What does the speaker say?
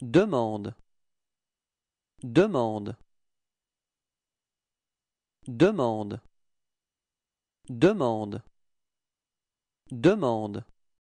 demande demande demande demande demande